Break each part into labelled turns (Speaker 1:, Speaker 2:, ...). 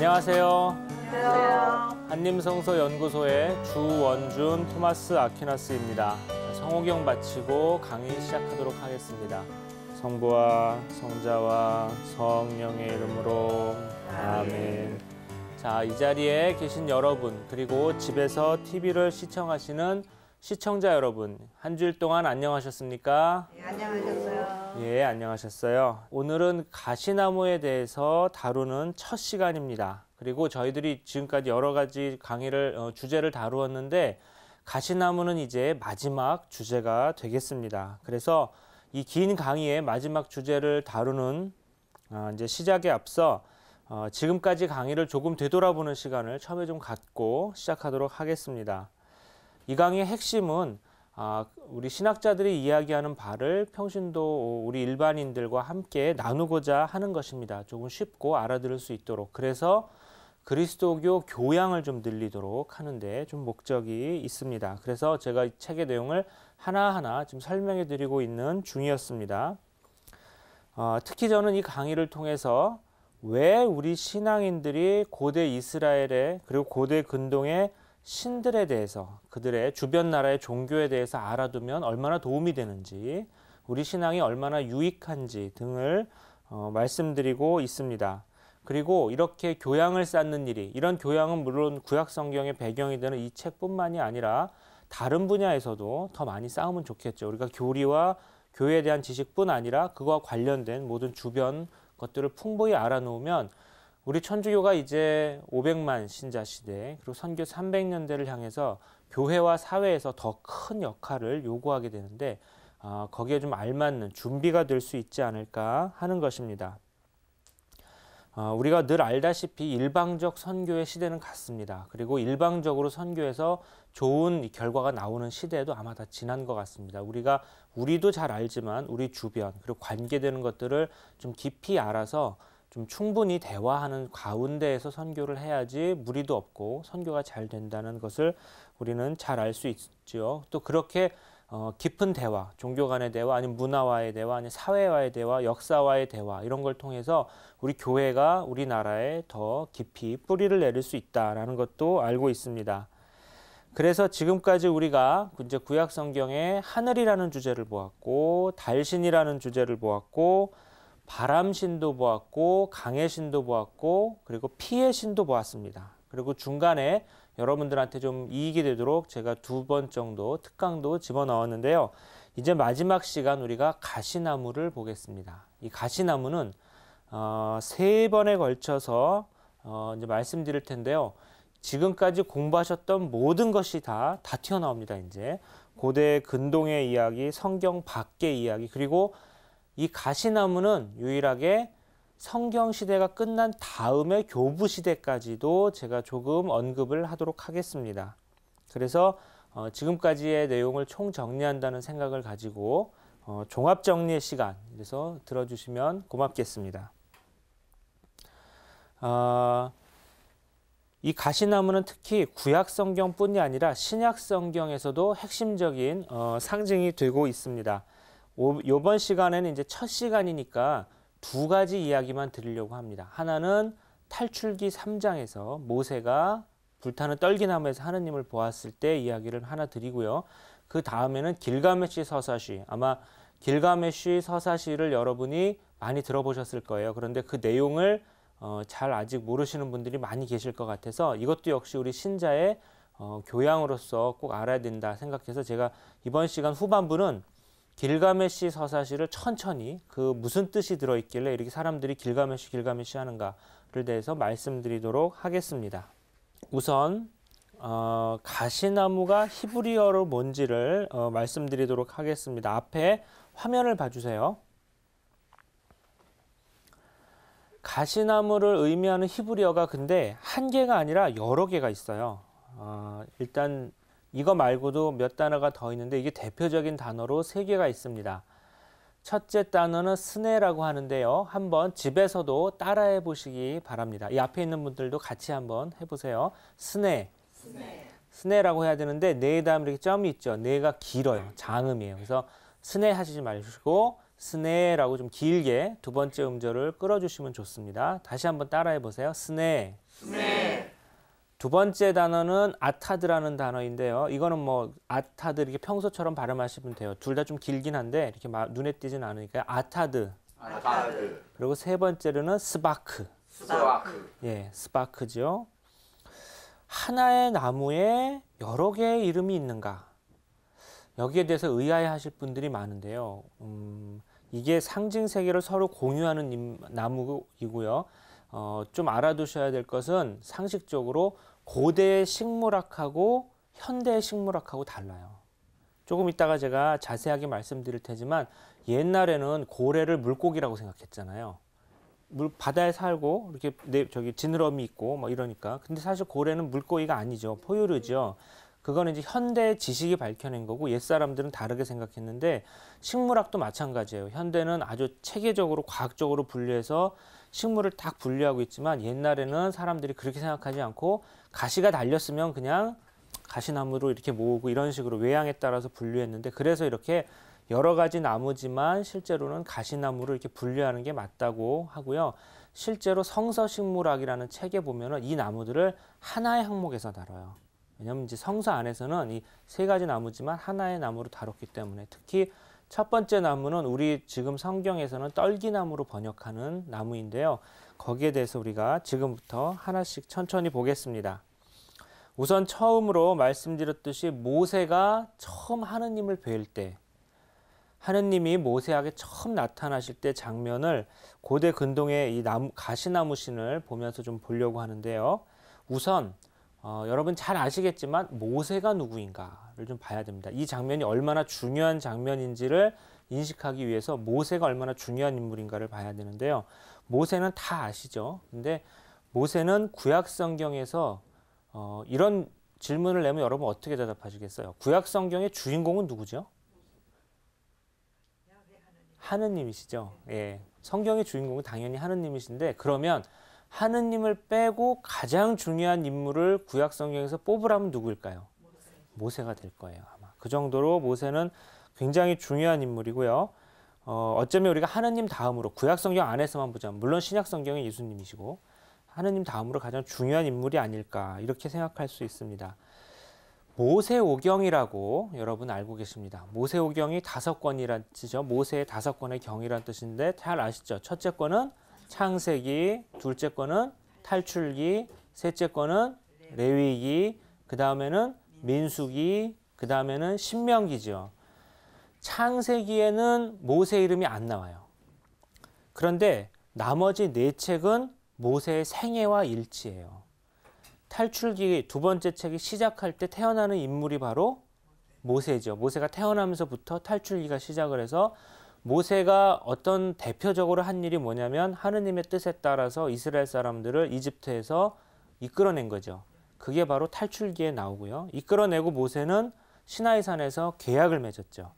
Speaker 1: 안녕하세요. 안녕하세요. 한림성서연구소의 주원준 토마스 아퀴나스입니다. 성호경 마치고 강의 시작하도록 하겠습니다. 성부와 성자와 성령의 이름으로 아멘. 자, 이 자리에 계신 여러분 그리고 집에서 TV를 시청하시는 시청자 여러분, 한 주일 동안 안녕하셨습니까? 네, 안녕하셨어요. 예, 안녕하셨어요. 오늘은 가시나무에 대해서 다루는 첫 시간입니다. 그리고 저희들이 지금까지 여러 가지 강의를 어, 주제를 다루었는데 가시나무는 이제 마지막 주제가 되겠습니다. 그래서 이 긴 강의의 마지막 주제를 다루는 어, 이제 시작에 앞서 어, 지금까지 강의를 조금 되돌아보는 시간을 처음에 좀 갖고 시작하도록 하겠습니다. 이 강의의 핵심은 아, 우리 신학자들이 이야기하는 바를 평신도 우리 일반인들과 함께 나누고자 하는 것입니다. 조금 쉽고 알아들을 수 있도록. 그래서 그리스도교 교양을 좀 늘리도록 하는데 좀 목적이 있습니다. 그래서 제가 이 책의 내용을 하나하나 지 설명해 드리고 있는 중이었습니다. 어, 특히 저는 이 강의를 통해서 왜 우리 신앙인들이 고대 이스라엘에 그리고 고대 근동에 신들에 대해서 그들의 주변 나라의 종교에 대해서 알아두면 얼마나 도움이 되는지 우리 신앙이 얼마나 유익한지 등을 어, 말씀드리고 있습니다. 그리고 이렇게 교양을 쌓는 일이 이런 교양은 물론 구약 성경의 배경이 되는 이 책뿐만이 아니라 다른 분야에서도 더 많이 쌓으면 좋겠죠. 우리가 교리와 교회에 대한 지식뿐 아니라 그와 관련된 모든 주변 것들을 풍부히 알아놓으면 우리 천주교가 이제 500만 신자 시대 그리고 선교 300년대를 향해서 교회와 사회에서 더 큰 역할을 요구하게 되는데 어, 거기에 좀 알맞는 준비가 될 수 있지 않을까 하는 것입니다. 어, 우리가 늘 알다시피 일방적 선교의 시대는 같습니다. 그리고 일방적으로 선교에서 좋은 결과가 나오는 시대도 아마 다 지난 것 같습니다. 우리가 우리도 잘 알지만 우리 주변 그리고 관계되는 것들을 좀 깊이 알아서 좀 충분히 대화하는 가운데에서 선교를 해야지 무리도 없고 선교가 잘 된다는 것을 우리는 잘 알 수 있죠. 또 그렇게 어, 깊은 대화, 종교 간의 대화, 아니면 문화와의 대화, 아니면 사회와의 대화, 역사와의 대화 이런 걸 통해서 우리 교회가 우리나라에 더 깊이 뿌리를 내릴 수 있다라는 것도 알고 있습니다. 그래서 지금까지 우리가 이제 구약 성경에 하늘이라는 주제를 보았고 달신이라는 주제를 보았고 바람 신도 보았고 강의 신도 보았고 그리고 피해 신도 보았습니다. 그리고 중간에 여러분들한테 좀 이익이 되도록 제가 두 번 정도 특강도 집어넣었는데요. 이제 마지막 시간 우리가 가시나무를 보겠습니다. 이 가시나무는 어, 세 번에 걸쳐서 어, 이제 말씀드릴 텐데요. 지금까지 공부하셨던 모든 것이 다 다 튀어나옵니다. 이제 고대 근동의 이야기, 성경 밖의 이야기, 그리고 이 가시나무는 유일하게 성경 시대가 끝난 다음에 교부 시대까지도 제가 조금 언급을 하도록 하겠습니다. 그래서 어, 지금까지의 내용을 총 정리한다는 생각을 가지고 어, 종합 정리의 시간 그래서 들어주시면 고맙겠습니다. 어, 이 가시나무는 특히 구약 성경뿐이 아니라 신약 성경에서도 핵심적인 어, 상징이 되고 있습니다. 요번 시간에는 이제 첫 시간이니까 두 가지 이야기만 드리려고 합니다. 하나는 탈출기 3장에서 모세가 불타는 떨기나무에서 하느님을 보았을 때 이야기를 하나 드리고요. 그 다음에는 길가메시 서사시 아마 길가메시 서사시를 여러분이 많이 들어보셨을 거예요. 그런데 그 내용을 어, 잘 아직 모르시는 분들이 많이 계실 것 같아서 이것도 역시 우리 신자의 어, 교양으로서 꼭 알아야 된다 생각해서 제가 이번 시간 후반부는 길가메시 서사시를 천천히 그 무슨 뜻이 들어있길래 이렇게 사람들이 길가메시 길가메시 하는가를 대해서 말씀드리도록 하겠습니다. 우선 어, 가시나무가 히브리어로 뭔지를 어, 말씀드리도록 하겠습니다. 앞에 화면을 봐주세요. 가시나무를 의미하는 히브리어가 근데 한 개가 아니라 여러 개가 있어요. 어, 일단 이거 말고도 몇 단어가 더 있는데 이게 대표적인 단어로 세 개가 있습니다. 첫째 단어는 스네라고 하는데요. 한번 집에서도 따라해 보시기 바랍니다. 이 앞에 있는 분들도 같이 한번 해보세요. 스네. 스네. 라고 해야 되는데 네 다음 이렇게 점이 있죠. 네가 길어요. 장음이에요. 그래서 스네 하시지 말고 스네라고 좀 길게 두 번째 음절을 끌어주시면 좋습니다. 다시 한번 따라해 보세요. 스네. 스네. 두 번째 단어는 아타드라는 단어인데요. 이거는 뭐 아타드 이렇게 평소처럼 발음하시면 돼요. 둘 다 좀 길긴 한데 이렇게 눈에 띄진 않으니까 아타드. 아타드. 그리고 세 번째로는 스파크스파크 예, 스바크죠. 하나의 나무에 여러 개의 이름이 있는가? 여기에 대해서 의아해 하실 분들이 많은데요. 음, 이게 상징 세계를 서로 공유하는 나무이고요. 어, 좀 알아두셔야 될 것은 상식적으로 고대 식물학하고 현대 식물학하고 달라요. 조금 이따가 제가 자세하게 말씀드릴 테지만 옛날에는 고래를 물고기라고 생각했잖아요. 물 바다에 살고 이렇게 네, 저기 지느러미 있고 뭐 이러니까 근데 사실 고래는 물고기가 아니죠 포유류죠. 그거는 이제 현대 지식이 밝혀낸 거고 옛 사람들은 다르게 생각했는데 식물학도 마찬가지예요. 현대는 아주 체계적으로 과학적으로 분류해서 식물을 딱분류하고 있지만 옛날에는 사람들이 그렇게 생각하지 않고 가시가 달렸으면 그냥 가시나무로 이렇게 모으고 이런 식으로 외양에 따라서 분류했는데 그래서 이렇게 여러 가지 나무지만 실제로는 가시나무를 이렇게 분류하는 게 맞다고 하고요. 실제로 성서식물학이라는 책에 보면은 이 나무들을 하나의 항목에서 다뤄요. 왜냐면 이제 성서 안에서는 이 세 가지 나무지만 하나의 나무로 다뤘기 때문에 특히 첫 번째 나무는 우리 지금 성경에서는 떨기나무로 번역하는 나무인데요. 거기에 대해서 우리가 지금부터 하나씩 천천히 보겠습니다. 우선 처음으로 말씀드렸듯이 모세가 처음 하느님을 뵐 때, 하느님이 모세에게 처음 나타나실 때 장면을 고대 근동의 이 나무, 가시나무 신을 보면서 좀 보려고 하는데요. 우선 어, 여러분 잘 아시겠지만 모세가 누구인가를 좀 봐야 됩니다. 이 장면이 얼마나 중요한 장면인지를 인식하기 위해서 모세가 얼마나 중요한 인물인가를 봐야 되는데요. 모세는 다 아시죠. 근데 모세는 구약 성경에서 어, 이런 질문을 내면 여러분 어떻게 대답하시겠어요? 구약 성경의 주인공은 누구죠? 하느님이시죠. 예. 성경의 주인공은 당연히 하느님이신데 그러면 하느님을 빼고 가장 중요한 인물을 구약 성경에서 뽑으라면 누구일까요? 모세가 될 거예요. 아마 그 정도로 모세는 굉장히 중요한 인물이고요. 어, 어쩌면 우리가 하느님 다음으로 구약 성경 안에서만 보자면 물론 신약 성경은 예수님이시고 하느님 다음으로 가장 중요한 인물이 아닐까 이렇게 생각할 수 있습니다. 모세오경이라고 여러분 알고 계십니다. 모세오경이 다섯 권이란 뜻이죠. 모세의 다섯 권의 경이란 뜻인데 잘 아시죠? 첫째 권은 창세기, 둘째 거는 탈출기, 셋째 거는 레위기, 그 다음에는 민수기, 그 다음에는 신명기죠. 창세기에는 모세 이름이 안 나와요. 그런데 나머지 네 책은 모세의 생애와 일치해요. 탈출기 두 번째 책이 시작할 때 태어나는 인물이 바로 모세죠. 모세가 태어나면서부터 탈출기가 시작을 해서 모세가 어떤 대표적으로 한 일이 뭐냐면 하느님의 뜻에 따라서 이스라엘 사람들을 이집트에서 이끌어낸 거죠. 그게 바로 탈출기에 나오고요. 이끌어내고 모세는 시나이산에서 계약을 맺었죠.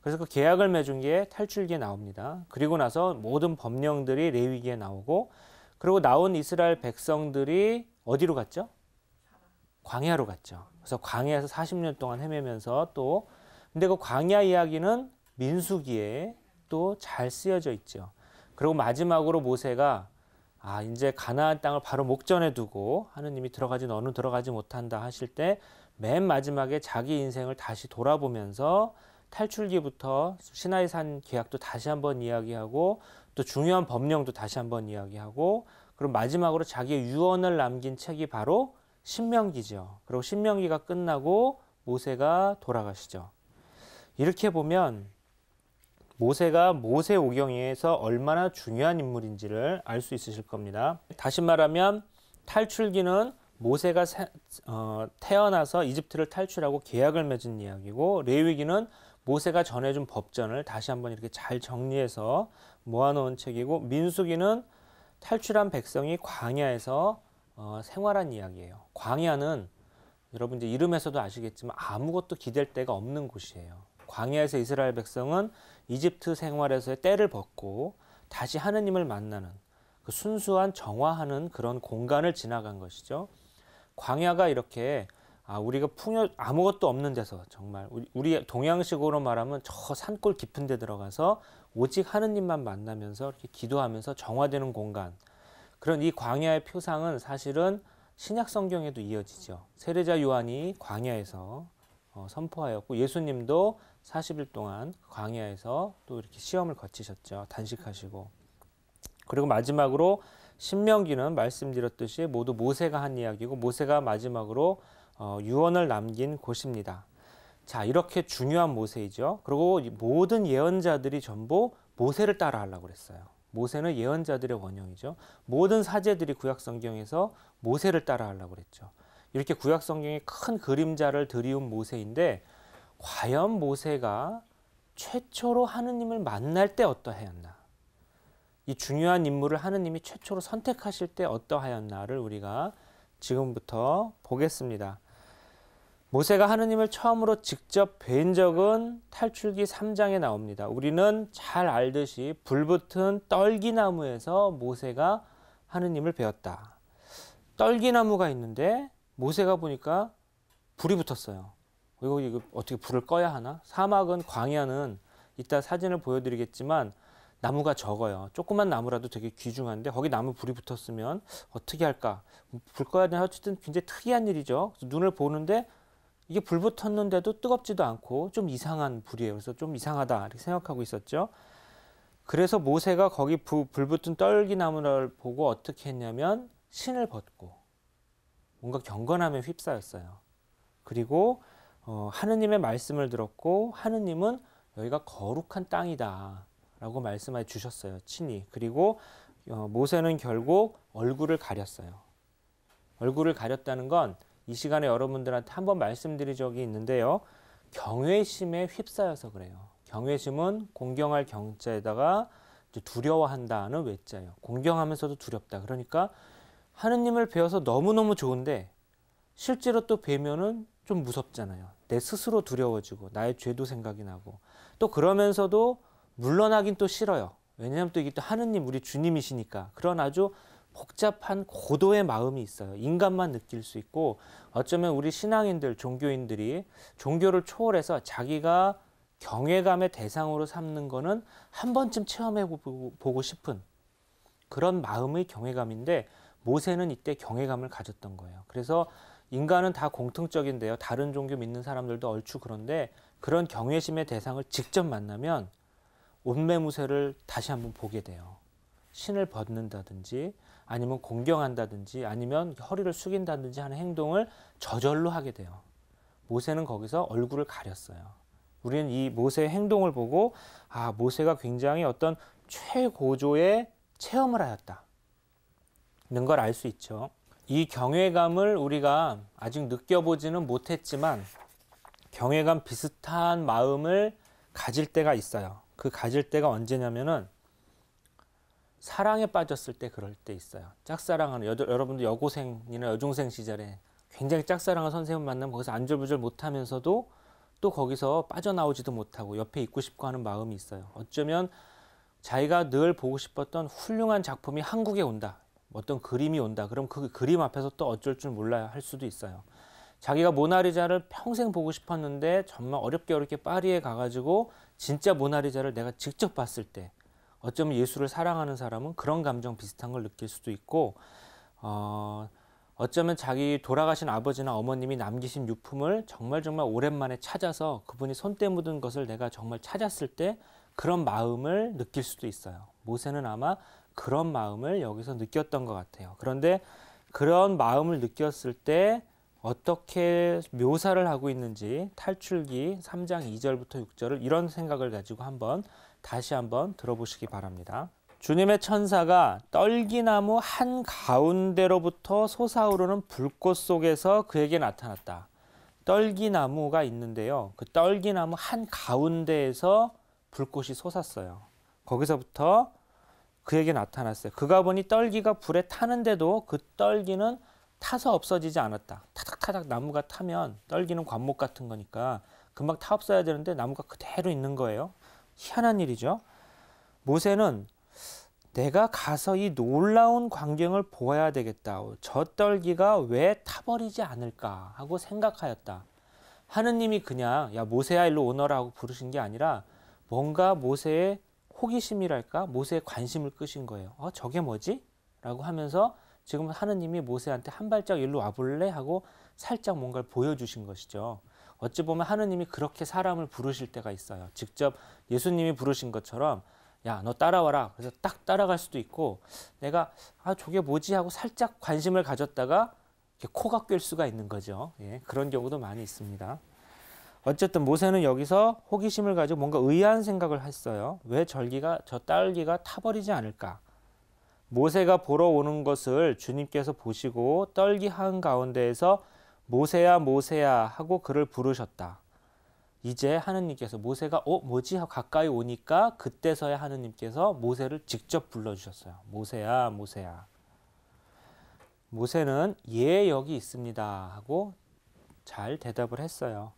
Speaker 1: 그래서 그 계약을 맺은 게 탈출기에 나옵니다. 그리고 나서 모든 법령들이 레위기에 나오고 그리고 나온 이스라엘 백성들이 어디로 갔죠? 광야로 갔죠. 그래서 광야에서 40년 동안 헤매면서 또 근데 그 광야 이야기는 민수기에 아직도 잘 쓰여져 있죠. 그리고 마지막으로 모세가 아 이제 가나안 땅을 바로 목전에 두고 하느님이 들어가지 너는 들어가지 못한다 하실 때 맨 마지막에 자기 인생을 다시 돌아보면서 탈출기부터 시나이산 계약도 다시 한번 이야기하고 또 중요한 법령도 다시 한번 이야기하고 그리고 마지막으로 자기의 유언을 남긴 책이 바로 신명기죠. 그리고 신명기가 끝나고 모세가 돌아가시죠. 이렇게 보면 모세가 모세 오경에서 얼마나 중요한 인물인지를 알 수 있으실 겁니다. 다시 말하면 탈출기는 모세가 세, 어, 태어나서 이집트를 탈출하고 계약을 맺은 이야기고 레위기는 모세가 전해준 법전을 다시 한번 이렇게 잘 정리해서 모아놓은 책이고 민수기는 탈출한 백성이 광야에서 어, 생활한 이야기예요. 광야는 여러분 이제 이름에서도 아시겠지만 아무것도 기댈 데가 없는 곳이에요. 광야에서 이스라엘 백성은 이집트 생활에서의 때를 벗고 다시 하느님을 만나는 그 순수한 정화하는 그런 공간을 지나간 것이죠. 광야가 이렇게 아, 우리가 풍요 아무것도 없는 데서 정말 우리, 우리 동양식으로 말하면 저 산골 깊은 데 들어가서 오직 하느님만 만나면서 이렇게 기도하면서 정화되는 공간. 그런 이 광야의 표상은 사실은 신약 성경에도 이어지죠. 세례자 요한이 광야에서 어, 선포하였고 예수님도 40일 동안 광야에서 또 이렇게 시험을 거치셨죠. 단식하시고. 그리고 마지막으로 신명기는 말씀드렸듯이 모두 모세가 한 이야기고 모세가 마지막으로 어, 유언을 남긴 곳입니다. 자, 이렇게 중요한 모세이죠. 그리고 모든 예언자들이 전부 모세를 따라하려고 그랬어요. 모세는 예언자들의 원형이죠. 모든 사제들이 구약 성경에서 모세를 따라하려고 그랬죠. 이렇게 구약 성경의 큰 그림자를 드리운 모세인데 과연 모세가 최초로 하느님을 만날 때 어떠하였나? 이 중요한 임무를 하느님이 최초로 선택하실 때 어떠하였나를 우리가 지금부터 보겠습니다. 모세가 하느님을 처음으로 직접 뵌 적은 탈출기 3장에 나옵니다. 우리는 잘 알듯이 불붙은 떨기나무에서 모세가 하느님을 배웠다. 떨기나무가 있는데 모세가 보니까 불이 붙었어요. 이거 이거 어떻게 불을 꺼야 하나? 사막은 광야는 이따 사진을 보여드리겠지만 나무가 적어요. 조그만 나무라도 되게 귀중한데 거기 나무 불이 붙었으면 어떻게 할까? 불 꺼야 되나? 어쨌든 굉장히 특이한 일이죠. 눈을 보는데 이게 불 붙었는데도 뜨겁지도 않고 좀 이상한 불이에요. 그래서 좀 이상하다 이렇게 생각하고 있었죠. 그래서 모세가 거기 부, 불 붙은 떨기나무를 보고 어떻게 했냐면 신을 벗고 뭔가 경건함에 휩싸였어요. 그리고 어, 하느님의 말씀을 들었고 하느님은 여기가 거룩한 땅이다 라고 말씀해 주셨어요. 친히. 그리고 어, 모세는 결국 얼굴을 가렸어요. 얼굴을 가렸다는 건 이 시간에 여러분들한테 한번 말씀드린 적이 있는데요. 경외심에 휩싸여서 그래요. 경외심은 공경할 경자에다가 두려워한다는 외자예요. 공경하면서도 두렵다. 그러니까 하느님을 배워서 너무너무 좋은데 실제로 또 뵈면은 좀 무섭잖아요. 내 스스로 두려워지고 나의 죄도 생각이 나고 또 그러면서도 물러나긴 또 싫어요. 왜냐하면 또 이게 또 하느님 우리 주님이시니까 그런 아주 복잡한 고도의 마음이 있어요. 인간만 느낄 수 있고 어쩌면 우리 신앙인들, 종교인들이 종교를 초월해서 자기가 경외감의 대상으로 삼는 거는 한 번쯤 체험해 보고 싶은 그런 마음의 경외감인데 모세는 이때 경외감을 가졌던 거예요. 그래서 인간은 다 공통적인데요. 다른 종교 믿는 사람들도 얼추 그런데 그런 경외심의 대상을 직접 만나면 온매무새를 다시 한번 보게 돼요. 신을 벗는다든지 아니면 공경한다든지 아니면 허리를 숙인다든지 하는 행동을 저절로 하게 돼요. 모세는 거기서 얼굴을 가렸어요. 우리는 이 모세의 행동을 보고 아 모세가 굉장히 어떤 최고조의 체험을 하였다. 는걸 알 수 있죠. 이 경외감을 우리가 아직 느껴보지는 못했지만 경외감 비슷한 마음을 가질 때가 있어요. 그 가질 때가 언제냐면은 사랑에 빠졌을 때 그럴 때 있어요. 짝사랑하는 여, 러분들 여고생이나 여중생 시절에 굉장히 짝사랑한 선생님 만나면 거기서 안절부절 못하면서도 또 거기서 빠져나오지도 못하고 옆에 있고 싶고 하는 마음이 있어요. 어쩌면 자기가 늘 보고 싶었던 훌륭한 작품이 한국에 온다. 어떤 그림이 온다. 그럼 그 그림 앞에서 또 어쩔 줄몰라요할 수도 있어요. 자기가 모나리자를 평생 보고 싶었는데 정말 어렵게 어렵게 파리에 가가지고 진짜 모나리자를 내가 직접 봤을 때 어쩌면 예술을 사랑하는 사람은 그런 감정 비슷한 걸 느낄 수도 있고 어, 어쩌면 자기 돌아가신 아버지나 어머님이 남기신 유품을 정말 정말 오랜만에 찾아서 그분이 손때 묻은 것을 내가 정말 찾았을 때 그런 마음을 느낄 수도 있어요. 모세는 아마 그런 마음을 여기서 느꼈던 것 같아요. 그런데 그런 마음을 느꼈을 때 어떻게 묘사를 하고 있는지 탈출기 3장 2절부터 6절을 이런 생각을 가지고 한번 다시 한번 들어보시기 바랍니다. 주님의 천사가 떨기나무 한 가운데로부터 솟아오르는 불꽃 속에서 그에게 나타났다. 떨기나무가 있는데요. 그 떨기나무 한 가운데에서 불꽃이 솟았어요. 거기서부터 그에게 나타났어요. 그가 보니 떨기가 불에 타는데도 그 떨기는 타서 없어지지 않았다. 타닥타닥 나무가 타면 떨기는 관목 같은 거니까 금방 타 없어야 되는데 나무가 그대로 있는 거예요. 희한한 일이죠. 모세는 내가 가서 이 놀라운 광경을 보아야 되겠다. 저 떨기가 왜 타버리지 않을까 하고 생각하였다. 하느님이 그냥 야 모세야 일로 오너라고 부르신 게 아니라 뭔가 모세의 호기심이랄까 모세의 관심을 끄신 거예요. 어, 저게 뭐지? 라고 하면서 지금 하느님이 모세한테 한 발짝 일로 와볼래? 하고 살짝 뭔가를 보여주신 것이죠. 어찌 보면 하느님이 그렇게 사람을 부르실 때가 있어요. 직접 예수님이 부르신 것처럼 야, 너 따라와라. 그래서 딱 따라갈 수도 있고 내가 아, 저게 뭐지? 하고 살짝 관심을 가졌다가 코가 꿰 수가 있는 거죠. 예, 그런 경우도 많이 있습니다. 어쨌든 모세는 여기서 호기심을 가지고 뭔가 의아한 생각을 했어요. 왜 절기가 저 딸기가 타버리지 않을까? 모세가 보러 오는 것을 주님께서 보시고 떨기 한 가운데에서 모세야 모세야 하고 그를 부르셨다. 이제 하느님께서 모세가 어 뭐지 하고 가까이 오니까 그때서야 하느님께서 모세를 직접 불러주셨어요. 모세야 모세야. 모세는 예 여기 있습니다 하고 잘 대답을 했어요.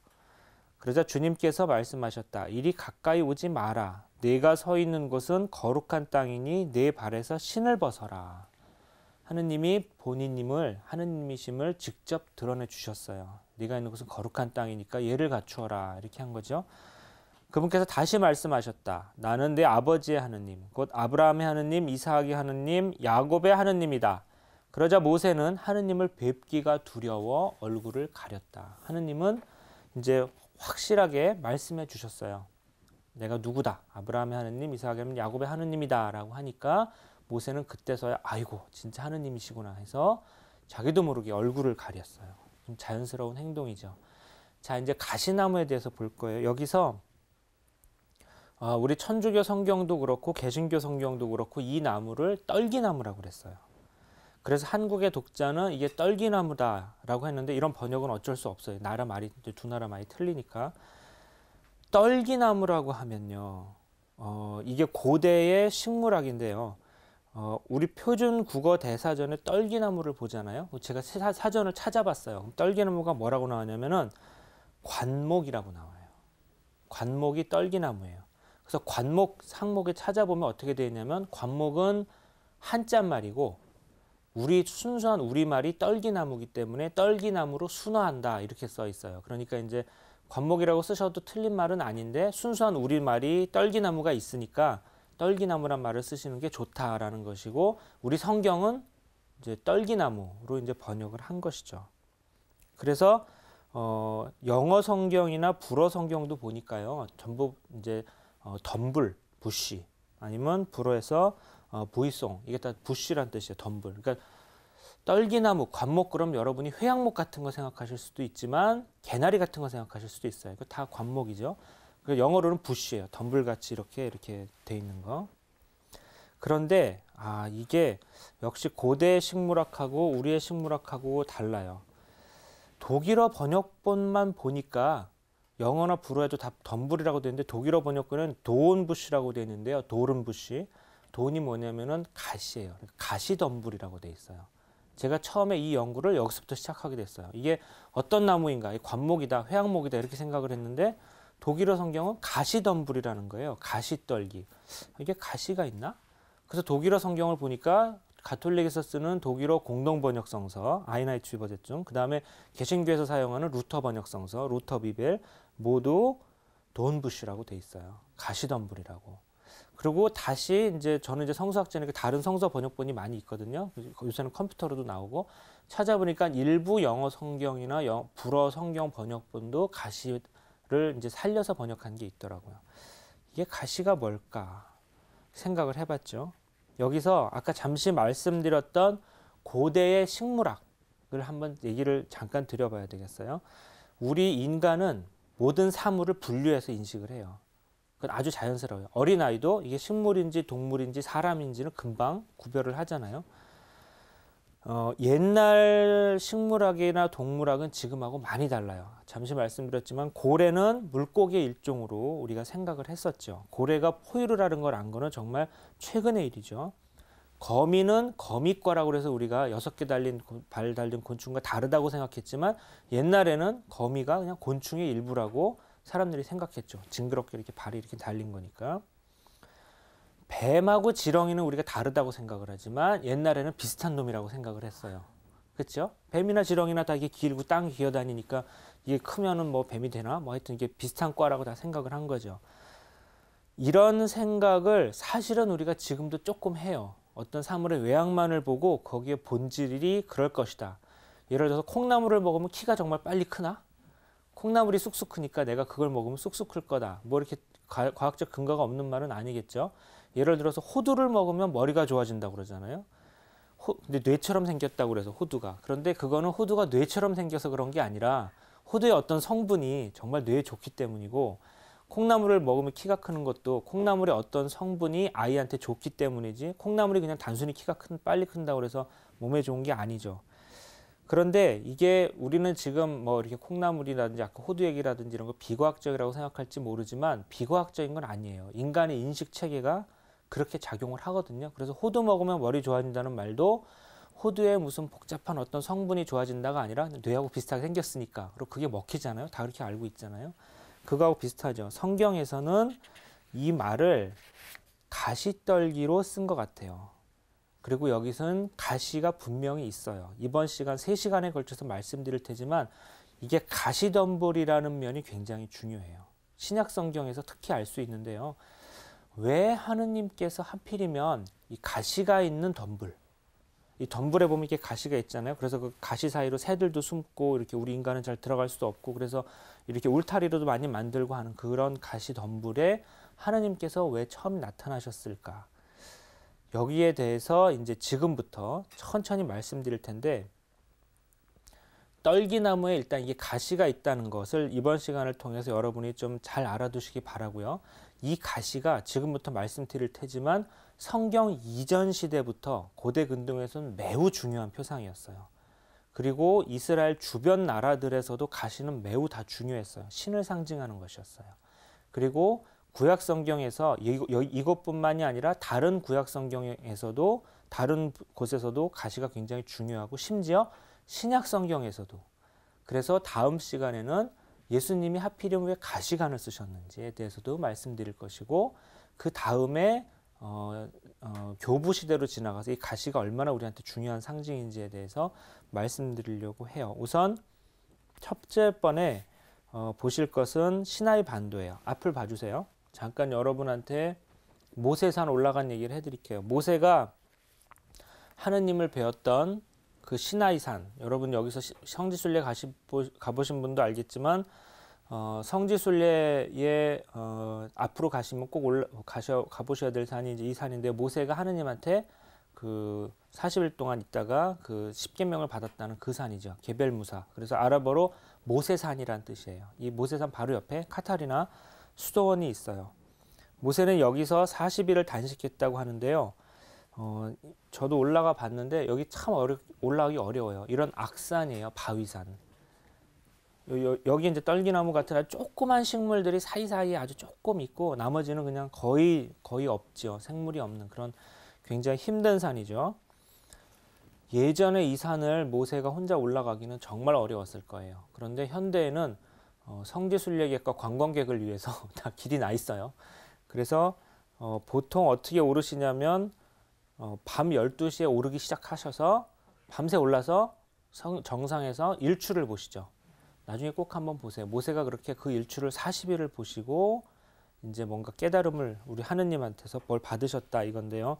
Speaker 1: 그러자 주님께서 말씀하셨다. 이리 가까이 오지 마라. 내가 서 있는 곳은 거룩한 땅이니 내 발에서 신을 벗어라. 하느님이 본인님을 하느님이심을 직접 드러내 주셨어요. 네가 있는 곳은 거룩한 땅이니까 예를 갖추어라 이렇게 한 거죠. 그분께서 다시 말씀하셨다. 나는 내 아버지의 하느님, 곧 아브라함의 하느님, 이사학의 하느님, 야곱의 하느님이다. 그러자 모세는 하느님을 뵙기가 두려워 얼굴을 가렸다. 하느님은 이제 확실하게 말씀해 주셨어요. 내가 누구다. 아브라함의 하느님, 이삭의 야곱의 하느님이다. 라고 하니까 모세는 그때서야 아이고 진짜 하느님이시구나 해서 자기도 모르게 얼굴을 가렸어요. 좀 자연스러운 행동이죠. 자 이제 가시나무에 대해서 볼 거예요. 여기서 아, 우리 천주교 성경도 그렇고 개신교 성경도 그렇고 이 나무를 떨기나무라고 그랬어요. 그래서 한국의 독자는 이게 떨기나무다라고 했는데 이런 번역은 어쩔 수 없어요. 나라 말이 두 나라 말이 틀리니까 떨기나무라고 하면요. 어, 이게 고대의 식물학인데요. 어, 우리 표준 국어 대사전에 떨기나무를 보잖아요. 뭐 제가 사, 전을 찾아봤어요. 떨기나무가 뭐라고 나왔냐면은 관목이라고 나와요. 관목이 떨기나무예요. 그래서 관목 상목에 찾아보면 어떻게 되어 있냐면 관목은 한자 말이고 우리 순수한 우리말이 떨기나무기 때문에 떨기나무로 순화한다 이렇게 써 있어요. 그러니까 이제 관목이라고 쓰셔도 틀린 말은 아닌데 순수한 우리말이 떨기나무가 있으니까 떨기나무란 말을 쓰시는 게 좋다라는 것이고 우리 성경은 이제 떨기나무로 이제 번역을 한 것이죠. 그래서 어, 영어 성경이나 불어 성경도 보니까요. 전부 이제 어, 덤불 부시 아니면 불어에서 어, 부이송 이게 다 부쉬란 뜻이에요. 덤불. 그러니까 떨기나무, 관목 그럼 여러분이 회양목 같은 거 생각하실 수도 있지만 개나리 같은 거 생각하실 수도 있어요. 이거 다 관목이죠. 그 영어로는 부쉬예요. 덤불 같이 이렇게 이렇게 돼 있는 거. 그런데 아 이게 역시 고대 식물학하고 우리의 식물학하고 달라요. 독일어 번역본만 보니까 영어나 불어에도 다 덤불이라고 되는데 독일어 번역본은 도온부시라고 되어 있는데요. 도른부시. 돈이 뭐냐면은 가시예요. 그러니까 가시덤불이라고 돼 있어요. 제가 처음에 이 연구를 여기서부터 시작하게 됐어요. 이게 어떤 나무인가, 이 관목이다, 회양목이다 이렇게 생각을 했는데 독일어 성경은 가시덤불이라는 거예요. 가시떨기. 이게 가시가 있나? 그래서 독일어 성경을 보니까 가톨릭에서 쓰는 독일어 공동 번역 성서 아이나이츠 버제중, 그 다음에 개신교에서 사용하는 루터 번역 성서 루터 비벨 모두 돈부시라고 돼 있어요. 가시덤불이라고. 그리고 다시 이제 저는 이제 성서학자니까 다른 성서 번역본이 많이 있거든요. 요새는 컴퓨터로도 나오고 찾아보니까 일부 영어 성경이나 영, 불어 성경 번역본도 가시를 이제 살려서 번역한 게 있더라고요. 이게 가시가 뭘까 생각을 해봤죠. 여기서 아까 잠시 말씀드렸던 고대의 식물학을 한번 얘기를 잠깐 드려봐야 되겠어요. 우리 인간은 모든 사물을 분류해서 인식을 해요. 그건 아주 자연스러워요. 어린아이도 이게 식물인지 동물인지 사람인지는 금방 구별을 하잖아요. 어, 옛날 식물학이나 동물학은 지금하고 많이 달라요. 잠시 말씀드렸지만 고래는 물고기의 일종으로 우리가 생각을 했었죠. 고래가 포유를 하는 걸안 거는 정말 최근의 일이죠. 거미는 거미과라고 해서 우리가 여섯 개 달린 발 달린 곤충과 다르다고 생각했지만 옛날에는 거미가 그냥 곤충의 일부라고 사람들이 생각했죠. 징그럽게 이렇게 발이 이렇게 달린 거니까. 뱀하고 지렁이는 우리가 다르다고 생각을 하지만 옛날에는 비슷한 놈이라고 생각을 했어요. 그렇죠? 뱀이나 지렁이나 다 이게 길고 땅 기어다니니까 이게 크면은 뭐 뱀이 되나? 뭐 하여튼 이게 비슷한 과라고 다 생각을 한 거죠. 이런 생각을 사실은 우리가 지금도 조금 해요. 어떤 사물의 외양만을 보고 거기에 본질이 그럴 것이다. 예를 들어서 콩나물을 먹으면 키가 정말 빨리 크나? 콩나물이 쑥쑥 크니까 내가 그걸 먹으면 쑥쑥 클 거다. 뭐 이렇게 과학적 근거가 없는 말은 아니겠죠. 예를 들어서 호두를 먹으면 머리가 좋아진다고 그러잖아요. 호, 근데 뇌처럼 생겼다고 그래서 호두가. 그런데 그거는 호두가 뇌처럼 생겨서 그런 게 아니라 호두의 어떤 성분이 정말 뇌에 좋기 때문이고 콩나물을 먹으면 키가 크는 것도 콩나물의 어떤 성분이 아이한테 좋기 때문이지 콩나물이 그냥 단순히 키가 큰 빨리 큰다고 그래서 몸에 좋은 게 아니죠. 그런데 이게 우리는 지금 뭐 이렇게 콩나물이라든지 아까 호두액이라든지 이런 거 비과학적이라고 생각할지 모르지만 비과학적인 건 아니에요. 인간의 인식 체계가 그렇게 작용을 하거든요. 그래서 호두 먹으면 머리 좋아진다는 말도 호두에 무슨 복잡한 어떤 성분이 좋아진다가 아니라 뇌하고 비슷하게 생겼으니까 그리고 그게 먹히잖아요. 다 그렇게 알고 있잖아요. 그거하고 비슷하죠. 성경에서는 이 말을 가시떨기로 쓴 것 같아요. 그리고 여기서는 가시가 분명히 있어요. 이번 시간 3시간에 걸쳐서 말씀드릴 테지만 이게 가시덤불이라는 면이 굉장히 중요해요. 신약 성경에서 특히 알 수 있는데요. 왜 하느님께서 하필이면 이 가시가 있는 덤불, 이 덤불에 보면 이렇게 가시가 있잖아요. 그래서 그 가시 사이로 새들도 숨고 이렇게 우리 인간은 잘 들어갈 수도 없고 그래서 이렇게 울타리로도 많이 만들고 하는 그런 가시 덤불에 하느님께서 왜 처음 나타나셨을까? 여기에 대해서 이제 지금부터 천천히 말씀드릴 텐데 떨기나무에 일단 이게 가시가 있다는 것을 이번 시간을 통해서 여러분이 좀 잘 알아두시기 바라고요. 이 가시가 지금부터 말씀드릴 테지만 성경 이전 시대부터 고대 근동에서는 매우 중요한 표상이었어요. 그리고 이스라엘 주변 나라들에서도 가시는 매우 다 중요했어요. 신을 상징하는 것이었어요. 그리고 구약 성경에서 이것뿐만이 아니라 다른 구약 성경에서도 다른 곳에서도 가시가 굉장히 중요하고 심지어 신약 성경에서도 그래서 다음 시간에는 예수님이 하필이면 왜 가시관을 쓰셨는지에 대해서도 말씀드릴 것이고 그 다음에 어, 어, 교부 시대로 지나가서 이 가시가 얼마나 우리한테 중요한 상징인지에 대해서 말씀드리려고 해요. 우선 첫째 번에 어, 보실 것은 신하의 반도예요. 앞을 봐주세요. 잠깐 여러분한테 모세산 올라간 얘기를 해드릴게요. 모세가 하느님을 배웠던 그 시나이산 여러분 여기서 성지순례 가보신 분도 알겠지만 어, 성지순례에 어, 앞으로 가시면 꼭 올라, 가셔, 가보셔야 될 산이 이제 이 산인데 모세가 하느님한테 그 40일 동안 있다가 그 10계명을 받았다는 그 산이죠. 개별무사. 그래서 아랍어로 모세산이란 뜻이에요. 이 모세산 바로 옆에 카타리나 수도원이 있어요. 모세는 여기서 40일을 단식했다고 하는데요. 어, 저도 올라가 봤는데 여기 참 어려, 올라가기 어려워요. 이런 악산이에요. 바위산. 여, 여기 이제 떨기나무 같은 아 조그만 식물들이 사이사이에 아주 조금 있고 나머지는 그냥 거의 거의 없죠. 생물이 없는 그런 굉장히 힘든 산이죠. 예전에 이 산을 모세가 혼자 올라가기는 정말 어려웠을 거예요. 그런데 현대에는 어, 성지순례객과 관광객을 위해서 다 길이 나 있어요. 그래서 어, 보통 어떻게 오르시냐면 어, 밤 12시에 오르기 시작하셔서 밤새 올라서 성, 정상에서 일출을 보시죠. 나중에 꼭 한번 보세요. 모세가 그렇게 그 일출을 40일을 보시고 이제 뭔가 깨달음을 우리 하느님한테서 뭘 받으셨다 이건데요.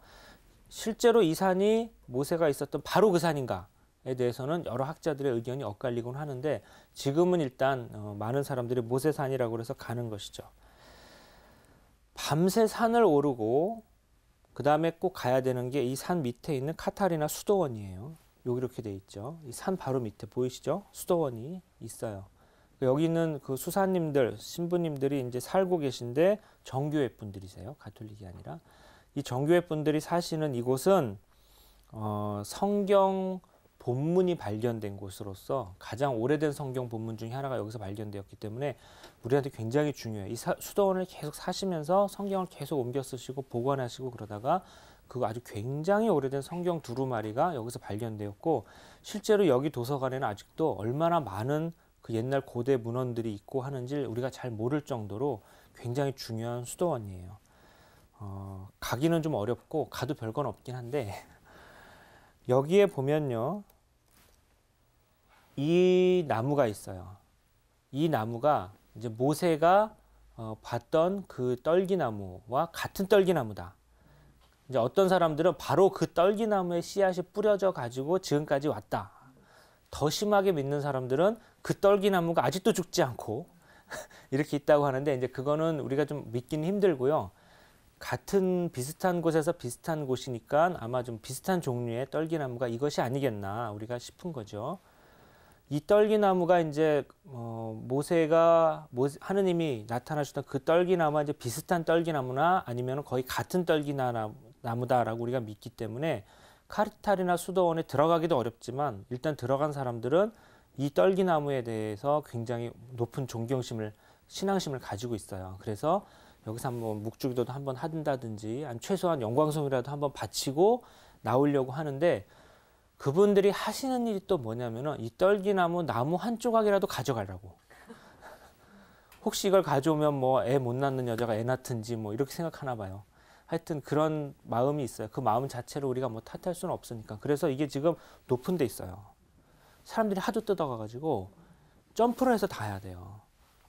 Speaker 1: 실제로 이 산이 모세가 있었던 바로 그 산인가? 모세에 대해서는 여러 학자들의 의견이 엇갈리곤 하는데 지금은 일단 어, 많은 사람들이 모세산이라고 해서 가는 것이죠. 밤새 산을 오르고 그 다음에 꼭 가야 되는 게 이 산 밑에 있는 카타리나 수도원이에요. 여기 이렇게 돼 있죠. 이 산 바로 밑에 보이시죠? 수도원이 있어요. 여기 는그 수사님들, 신부님들이 이제 살고 계신데 정교회 분들이세요. 가톨릭이 아니라. 이 정교회 분들이 사시는 이곳은 어, 성경 본문이 발견된 곳으로서 가장 오래된 성경 본문 중에 하나가 여기서 발견되었기 때문에 우리한테 굉장히 중요해요. 이 사, 수도원을 계속 사시면서 성경을 계속 옮겨 쓰시고 보관하시고 그러다가 그 아주 굉장히 오래된 성경 두루마리가 여기서 발견되었고 실제로 여기 도서관에는 아직도 얼마나 많은 그 옛날 고대 문헌들이 있고 하는지 우리가 잘 모를 정도로 굉장히 중요한 수도원이에요. 어, 가기는 좀 어렵고 가도 별건 없긴 한데 여기에 보면요. 이 나무가 있어요. 이 나무가 이제 모세가 어, 봤던 그 떨기나무와 같은 떨기나무다. 이제 어떤 사람들은 바로 그 떨기나무의 씨앗이 뿌려져 가지고 지금까지 왔다. 더 심하게 믿는 사람들은 그 떨기나무가 아직도 죽지 않고 이렇게 있다고 하는데 이제 그거는 우리가 좀 믿기는 힘들고요. 같은 비슷한 곳에서 비슷한 곳이니까 아마 좀 비슷한 종류의 떨기나무가 이것이 아니겠나 우리가 싶은 거죠. 이 떨기나무가 이제 어, 모세가 모세, 하느님이 나타나셨던 그 떨기나무와 이제 비슷한 떨기나무나 아니면 거의 같은 떨기나무다라고 우리가 믿기 때문에 카르탈이나 수도원에 들어가기도 어렵지만 일단 들어간 사람들은 이 떨기나무에 대해서 굉장히 높은 존경심을 신앙심을 가지고 있어요. 그래서 여기서 한번 묵주기도도 한번 한다든지 최소한 영광송이라도 한번 바치고 나오려고 하는데 그분들이 하시는 일이 또 뭐냐면은 이 떨기나무 나무 한 조각이라도 가져가려고. 혹시 이걸 가져오면 뭐 애 못 낳는 여자가 애 낳든지 뭐 이렇게 생각하나 봐요. 하여튼 그런 마음이 있어요. 그 마음 자체를 우리가 뭐 탓할 수는 없으니까. 그래서 이게 지금 높은 데 있어요. 사람들이 하도 뜯어가가지고 점프를 해서 다 해야 돼요.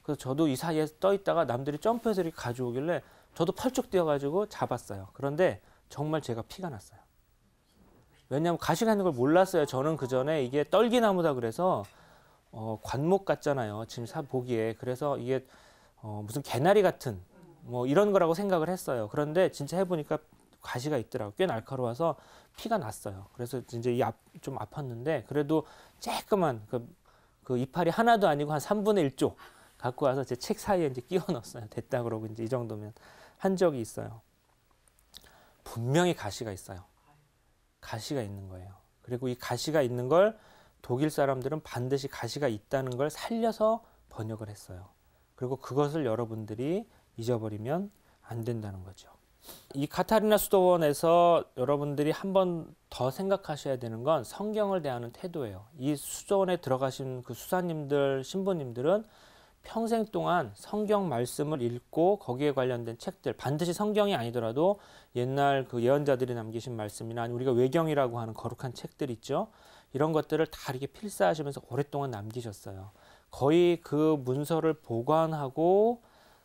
Speaker 1: 그래서 저도 이 사이에 떠 있다가 남들이 점프해서 이렇게 가져오길래 저도 펄쩍 뛰어가지고 잡았어요. 그런데 정말 제가 피가 났어요. 왜냐하면 가시가 있는 걸 몰랐어요. 저는 그 전에 이게 떨기나무다 그래서 어, 관목 같잖아요. 지금 사 보기에 그래서 이게 어, 무슨 개나리 같은 뭐 이런 거라고 생각을 했어요. 그런데 진짜 해보니까 가시가 있더라고 꽤 날카로워서 피가 났어요. 그래서 이제 이좀 아팠는데 그래도 쬐끄만 그, 그 이파리 하나도 아니고 한 3분의 1조 갖고 와서 제 책 사이에 이제 끼워 넣었어요. 됐다 그러고 이제 이 정도면 한 적이 있어요. 분명히 가시가 있어요. 가시가 있는 거예요. 그리고 이 가시가 있는 걸 독일 사람들은 반드시 가시가 있다는 걸 살려서 번역을 했어요. 그리고 그것을 여러분들이 잊어버리면 안 된다는 거죠. 이 카타리나 수도원에서 여러분들이 한 번 더 생각하셔야 되는 건 성경을 대하는 태도예요. 이 수도원에 들어가신 그 수사님들, 신부님들은 평생 동안 성경 말씀을 읽고 거기에 관련된 책들 반드시 성경이 아니더라도 옛날 그 예언자들이 남기신 말씀이나 우리가 외경이라고 하는 거룩한 책들 있죠. 이런 것들을 다 이렇게 필사하시면서 오랫동안 남기셨어요. 거의 그 문서를 보관하고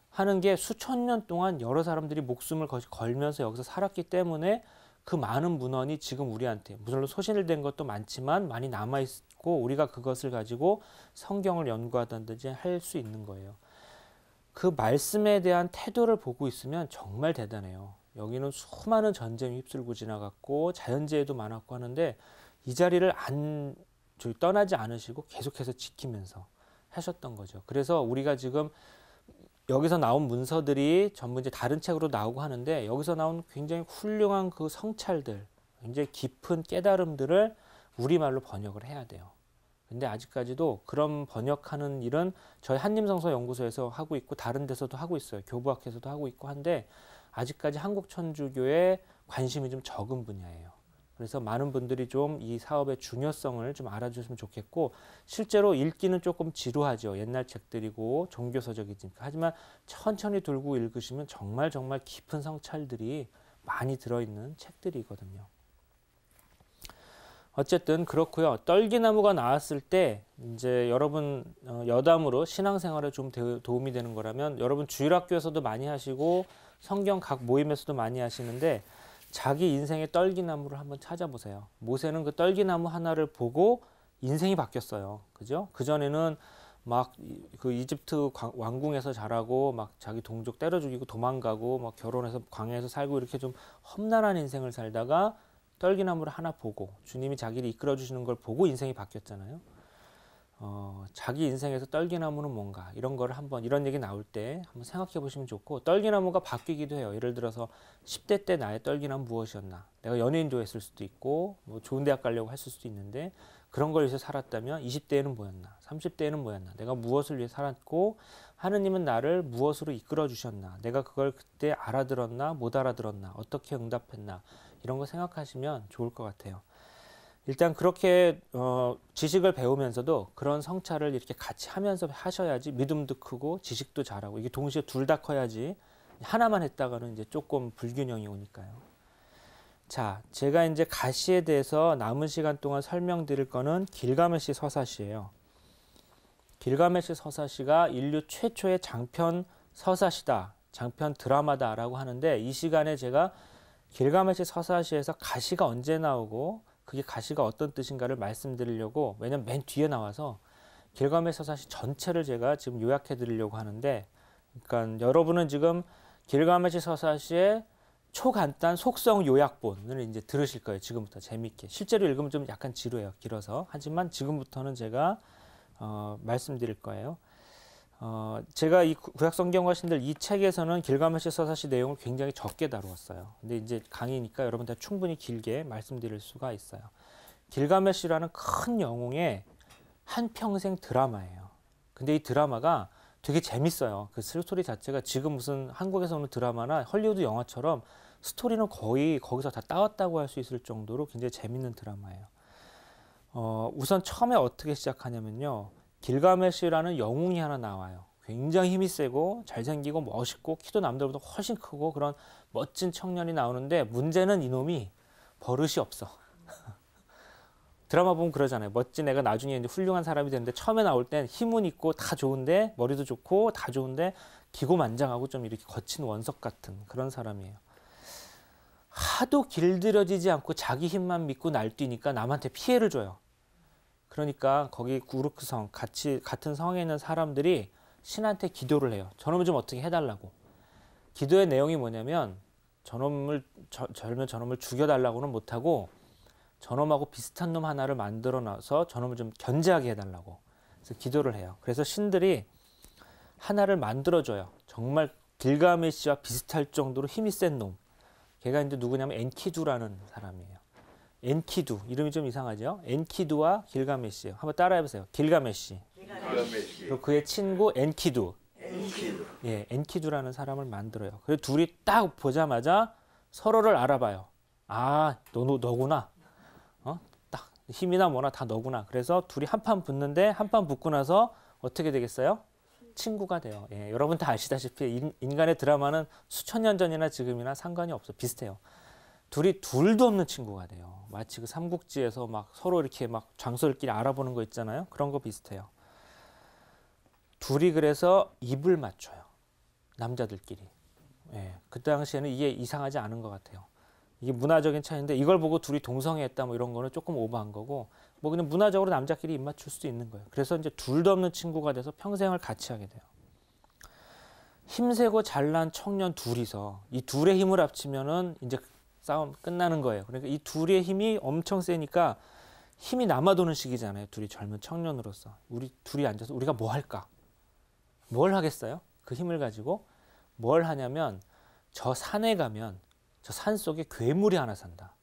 Speaker 1: 하는 게 수천 년 동안 여러 사람들이 목숨을 걸면서 여기서 살았기 때문에 그 많은 문헌이 지금 우리한테 물론 소신을된 것도 많지만 많이 남아 있, 있고 우리가 그것을 가지고 성경을 연구하든지 할 수 있는 거예요. 그 말씀에 대한 태도를 보고 있으면 정말 대단해요. 여기는 수많은 전쟁이 휩쓸고 지나갔고 자연재해도 많았고 하는데 이 자리를 안 떠나지 않으시고 계속해서 지키면서 하셨던 거죠. 그래서 우리가 지금 여기서 나온 문서들이 전부 이제 다른 책으로 나오고 하는데 여기서 나온 굉장히 훌륭한 그 성찰들, 굉장히 깊은 깨달음들을 우리말로 번역을 해야 돼요. 근데 아직까지도 그런 번역하는 일은 저희 한림성서연구소에서 하고 있고 다른 데서도 하고 있어요. 교부학에서도 하고 있고 한데 아직까지 한국 천주교에 관심이 좀 적은 분야예요. 그래서 많은 분들이 좀 이 사업의 중요성을 좀 알아주셨으면 좋겠고 실제로 읽기는 조금 지루하죠. 옛날 책들이고 종교서적이니까. 하지만 천천히 들고 읽으시면 정말 정말 깊은 성찰들이 많이 들어있는 책들이거든요. 어쨌든 그렇고요. 떨기나무가 나왔을 때 이제 여러분 어, 여담으로 신앙생활에 좀 도움이 되는 거라면 여러분 주일학교에서도 많이 하시고 성경 각 모임에서도 많이 하시는데 자기 인생의 떨기나무를 한번 찾아보세요. 모세는 그 떨기나무 하나를 보고 인생이 바뀌었어요. 그죠? 그전에는 막 그 이집트 왕궁에서 자라고 막 자기 동족 때려 죽이고 도망가고 막 결혼해서 광야에서 살고 이렇게 좀 험난한 인생을 살다가 떨기나무를 하나 보고 주님이 자기를 이끌어 주시는 걸 보고 인생이 바뀌었잖아요. 어, 자기 인생에서 떨기나무는 뭔가 이런 거를 한번 이런 얘기 나올 때 한번 생각해 보시면 좋고 떨기나무가 바뀌기도 해요. 예를 들어서 10대 때 나의 떨기나무 무엇이었나? 내가 연예인 좋아했을 수도 있고 뭐 좋은 대학 가려고 했을 수도 있는데 그런 걸 위해서 살았다면 20대에는 뭐였나? 30대에는 뭐였나? 내가 무엇을 위해 살았고 하느님은 나를 무엇으로 이끌어 주셨나? 내가 그걸 그때 알아들었나? 못 알아들었나? 어떻게 응답했나? 이런 거 생각하시면 좋을 것 같아요. 일단 그렇게 어, 지식을 배우면서도 그런 성찰을 이렇게 같이 하면서 하셔야지 믿음도 크고 지식도 잘하고 이게 동시에 둘 다 커야지 하나만 했다가는 이제 조금 불균형이 오니까요. 자, 제가 이제 가시에 대해서 남은 시간 동안 설명드릴 거는 길가메시 서사시예요. 길가메시 서사시가 인류 최초의 장편 서사시다, 장편 드라마다라고 하는데 이 시간에 제가 길가메시 서사시에서 가시가 언제 나오고 그게 가시가 어떤 뜻인가를 말씀드리려고 왜냐면 맨 뒤에 나와서 길가메시 서사시 전체를 제가 지금 요약해 드리려고 하는데 그러니까 여러분은 지금 길가메시 서사시의 초간단 속성 요약본을 이제 들으실 거예요. 지금부터 재밌게. 실제로 읽으면 좀 약간 지루해요. 길어서. 하지만 지금부터는 제가 어, 말씀드릴 거예요. 어, 제가 이 구약 성경과 신들 이 책에서는 길가메시 서사시 내용을 굉장히 적게 다루었어요. 근데 이제 강의니까 여러분들 충분히 길게 말씀드릴 수가 있어요. 길가메시라는 큰 영웅의 한 평생 드라마예요. 근데 이 드라마가 되게 재밌어요. 그 스토리 자체가 지금 무슨 한국에서 오는 드라마나 헐리우드 영화처럼 스토리는 거의 거기서 다 따왔다고 할 수 있을 정도로 굉장히 재밌는 드라마예요. 어, 우선 처음에 어떻게 시작하냐면요. 길가메시라는 영웅이 하나 나와요. 굉장히 힘이 세고 잘생기고 멋있고 키도 남들보다 훨씬 크고 그런 멋진 청년이 나오는데 문제는 이놈이 버릇이 없어. 드라마 보면 그러잖아요. 멋진 애가 나중에 이제 훌륭한 사람이 되는데 처음에 나올 땐 힘은 있고 다 좋은데 머리도 좋고 다 좋은데 기고만장하고 좀 이렇게 거친 원석 같은 그런 사람이에요. 하도 길들여지지 않고 자기 힘만 믿고 날뛰니까 남한테 피해를 줘요. 그러니까 거기 구르크성 같이 같은 성에 있는 사람들이 신한테 기도를 해요. 저놈을 좀 어떻게 해달라고. 기도의 내용이 뭐냐면 저놈을 저, 젊은 저놈을 죽여달라고는 못하고 저놈하고 비슷한 놈 하나를 만들어놔서 저놈을 좀 견제하게 해달라고. 그래서 기도를 해요. 그래서 신들이 하나를 만들어줘요. 정말 길가메시와 비슷할 정도로 힘이 센 놈. 걔가 이제 누구냐면 엔키두라는 사람이에요. 엔키두 이름이 좀 이상하죠? 엔키두와 길가메시 한번 따라해보세요. 길가메시. 길가메시. 그리고 그의 친구 엔키두. 엔키두. 예, 엔키두라는 사람을 만들어요. 그리고 둘이 딱 보자마자 서로를 알아봐요. 아, 너, 너 너구나. 어, 딱 힘이나 뭐나 다 너구나. 그래서 둘이 한 판 붙는데 한 판 붙고 나서 어떻게 되겠어요? 친구가 돼요. 예, 여러분 다 아시다시피 인, 인간의 드라마는 수천 년 전이나 지금이나 상관이 없어 비슷해요. 둘이 둘도 없는 친구가 돼요. 마치 그 삼국지에서 막 서로 이렇게 막 장소를끼리 알아보는 거 있잖아요. 그런 거 비슷해요. 둘이 그래서 입을 맞춰요. 남자들끼리. 예, 그 당시에는 이게 이상하지 않은 것 같아요. 이게 문화적인 차이인데 이걸 보고 둘이 동성애했다 뭐 이런 거는 조금 오버한 거고 뭐 그냥 문화적으로 남자끼리 입 맞출 수도 있는 거예요. 그래서 이제 둘도 없는 친구가 돼서 평생을 같이 하게 돼요. 힘세고 잘난 청년 둘이서 이 둘의 힘을 합치면은 이제 싸움 끝나는 거예요. 그러니까 이 둘의 힘이 엄청 세니까 힘이 남아도는 시기잖아요. 둘이 젊은 청년으로서 우리 둘이 앉아서 우리가 뭐 할까? 뭘 하겠어요? 그 힘을 가지고 뭘 하냐면 저 산에 가면 저 산 속에 괴물이 하나 산다.